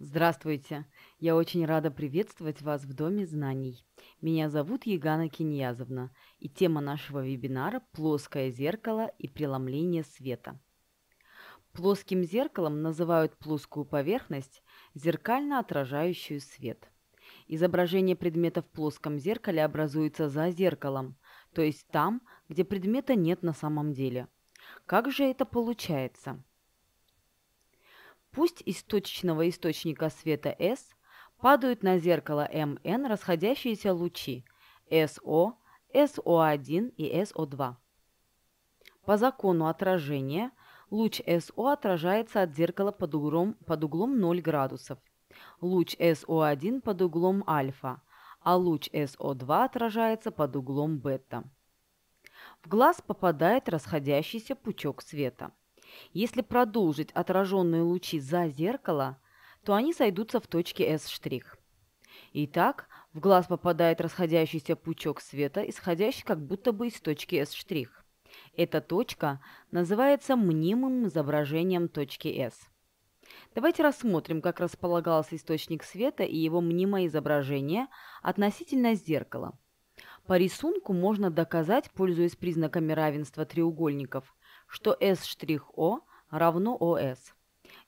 Здравствуйте! Я очень рада приветствовать вас в Доме знаний. Меня зовут Егана Киньязовна, и тема нашего вебинара – плоское зеркало и преломление света. Плоским зеркалом называют плоскую поверхность, зеркально отражающую свет. Изображение предмета в плоском зеркале образуется за зеркалом, то есть там, где предмета нет на самом деле. Как же это получается? Пусть из точечного источника света S падают на зеркало МН расходящиеся лучи SO, so 1 и so 2 По закону отражения луч SO отражается от зеркала под углом, под углом 0 градусов, луч so 1 под углом альфа, а луч so 2 отражается под углом бета. В глаз попадает расходящийся пучок света. Если продолжить отраженные лучи за зеркало, то они сойдутся в точке S'. Итак, в глаз попадает расходящийся пучок света, исходящий как будто бы из точки S'. Эта точка называется мнимым изображением точки S. Давайте рассмотрим, как располагался источник света и его мнимое изображение относительно зеркала. По рисунку можно доказать, пользуясь признаками равенства треугольников, что S O равно ОС.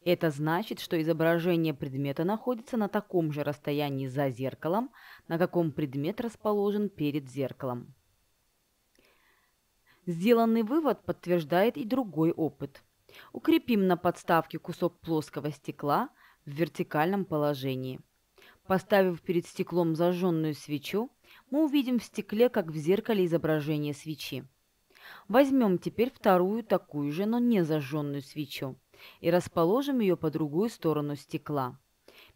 Это значит, что изображение предмета находится на таком же расстоянии за зеркалом, на каком предмет расположен перед зеркалом. Сделанный вывод подтверждает и другой опыт. Укрепим на подставке кусок плоского стекла в вертикальном положении. Поставив перед стеклом зажженную свечу, мы увидим в стекле, как в зеркале, изображение свечи. Возьмем теперь вторую такую же, но не зажженную свечу и расположим ее по другую сторону стекла.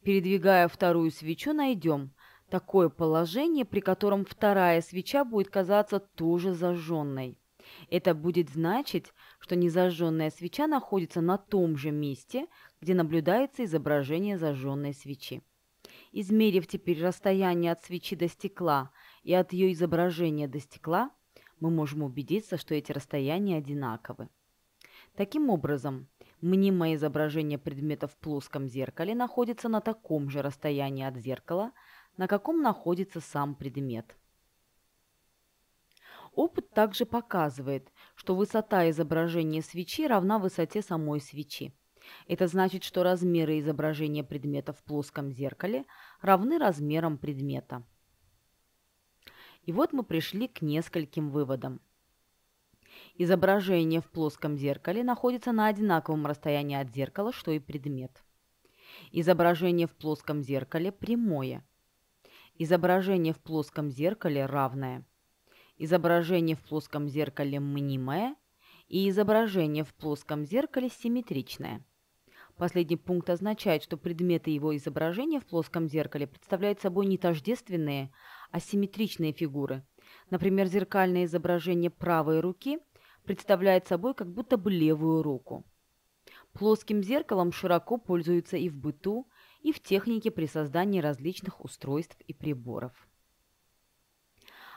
Передвигая вторую свечу, найдем такое положение, при котором вторая свеча будет казаться тоже зажженной. Это будет значить, что незажженная свеча находится на том же месте, где наблюдается изображение зажженной свечи. Измерив теперь расстояние от свечи до стекла и от ее изображения до стекла, мы можем убедиться, что эти расстояния одинаковы. Таким образом, мнимое изображение предмета в плоском зеркале находится на таком же расстоянии от зеркала, на каком находится сам предмет. Опыт также показывает, что высота изображения свечи равна высоте самой свечи. Это значит, что размеры изображения предмета в плоском зеркале равны размерам предмета. И вот мы пришли к нескольким выводам. Изображение в плоском зеркале находится на одинаковом расстоянии от зеркала, что и предмет. Изображение в плоском зеркале прямое. Изображение в плоском зеркале равное. Изображение в плоском зеркале мнимое. И изображение в плоском зеркале симметричное. Последний пункт означает, что предметы его изображения в плоском зеркале представляют собой не тождественные, а симметричные фигуры. Например, зеркальное изображение правой руки представляет собой как будто бы левую руку. Плоским зеркалом широко пользуются и в быту, и в технике при создании различных устройств и приборов.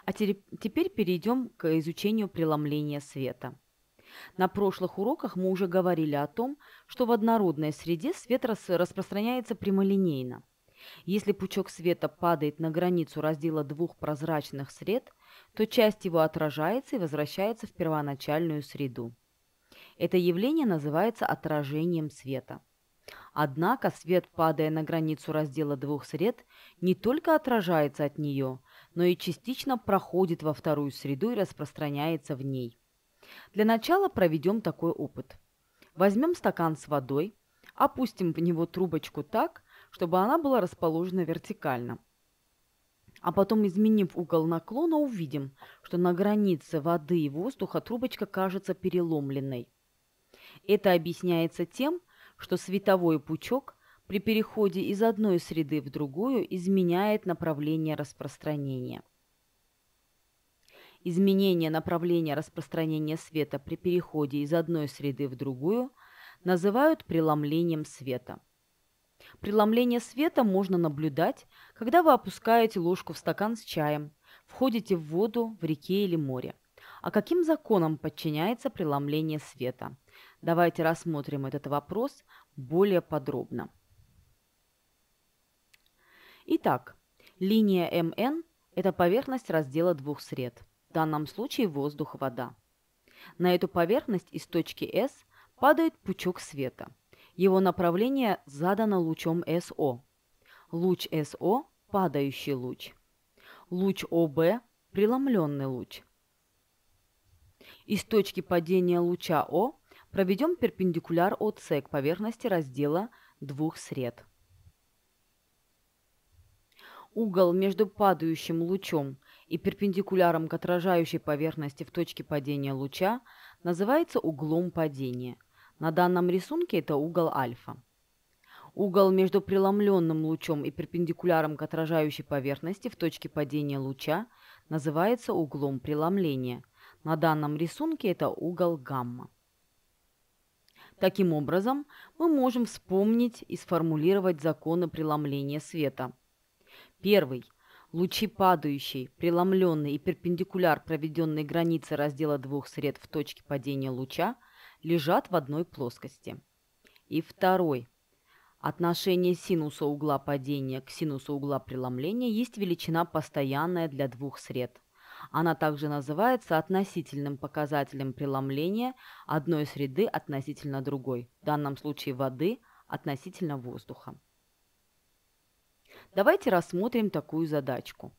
А теперь перейдем к изучению преломления света. На прошлых уроках мы уже говорили о том, что в однородной среде свет распространяется прямолинейно. Если пучок света падает на границу раздела двух прозрачных сред, то часть его отражается и возвращается в первоначальную среду. Это явление называется отражением света. Однако свет, падая на границу раздела двух сред, не только отражается от нее, но и частично проходит во вторую среду и распространяется в ней. Для начала проведем такой опыт. Возьмем стакан с водой, опустим в него трубочку так, чтобы она была расположена вертикально. А потом, изменив угол наклона, увидим, что на границе воды и воздуха трубочка кажется переломленной. Это объясняется тем, что световой пучок при переходе из одной среды в другую изменяет направление распространения изменение направления распространения света при переходе из одной среды в другую называют преломлением света. Преломление света можно наблюдать, когда вы опускаете ложку в стакан с чаем, входите в воду в реке или море. А каким законом подчиняется преломление света? Давайте рассмотрим этот вопрос более подробно. Итак, линия МН – это поверхность раздела двух сред в данном случае воздух-вода. На эту поверхность из точки S падает пучок света. Его направление задано лучом SO. Луч SO падающий луч. Луч OB преломленный луч. Из точки падения луча О проведем перпендикуляр ОС к поверхности раздела двух сред. Угол между падающим лучом и перпендикуляром к отражающей поверхности в точке падения луча называется углом падения. На данном рисунке это угол альфа. Угол между преломленным лучом и перпендикуляром к отражающей поверхности в точке падения луча называется углом преломления. На данном рисунке это угол гамма. Таким образом, мы можем вспомнить и сформулировать законы преломления света. Первый. Лучи падающей, преломленной и перпендикуляр проведенной границы раздела двух сред в точке падения луча лежат в одной плоскости. И второй. Отношение синуса угла падения к синусу угла преломления есть величина постоянная для двух сред. Она также называется относительным показателем преломления одной среды относительно другой, в данном случае воды относительно воздуха. Давайте рассмотрим такую задачку.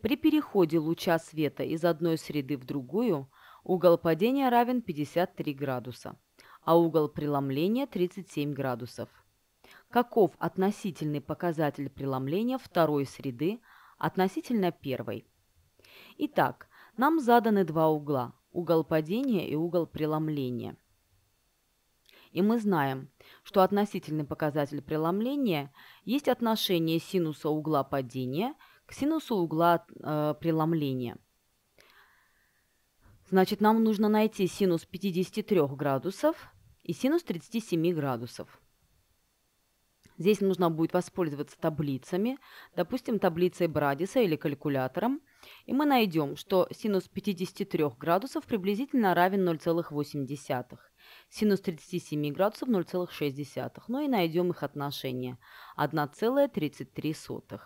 При переходе луча света из одной среды в другую угол падения равен 53 градуса, а угол преломления 37 градусов. Каков относительный показатель преломления второй среды относительно первой? Итак, нам заданы два угла – угол падения и угол преломления – и мы знаем, что относительный показатель преломления есть отношение синуса угла падения к синусу угла э, преломления. Значит, нам нужно найти синус 53 градусов и синус 37 градусов. Здесь нужно будет воспользоваться таблицами, допустим, таблицей Брадиса или калькулятором, и мы найдем, что синус 53 градусов приблизительно равен 0,8 синус 37 градусов 0,6, ну и найдем их отношение 1,33.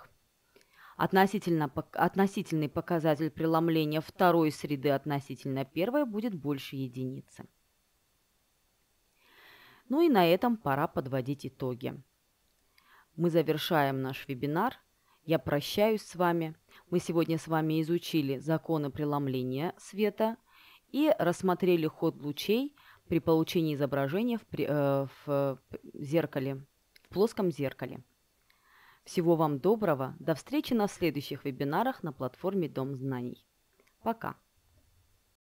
Относительно, относительный показатель преломления второй среды относительно первой будет больше единицы. Ну и на этом пора подводить итоги. Мы завершаем наш вебинар. Я прощаюсь с вами. Мы сегодня с вами изучили законы преломления света и рассмотрели ход лучей – при получении изображения э, в, э, в зеркале, в плоском зеркале. Всего вам доброго. До встречи на следующих вебинарах на платформе Дом знаний. Пока.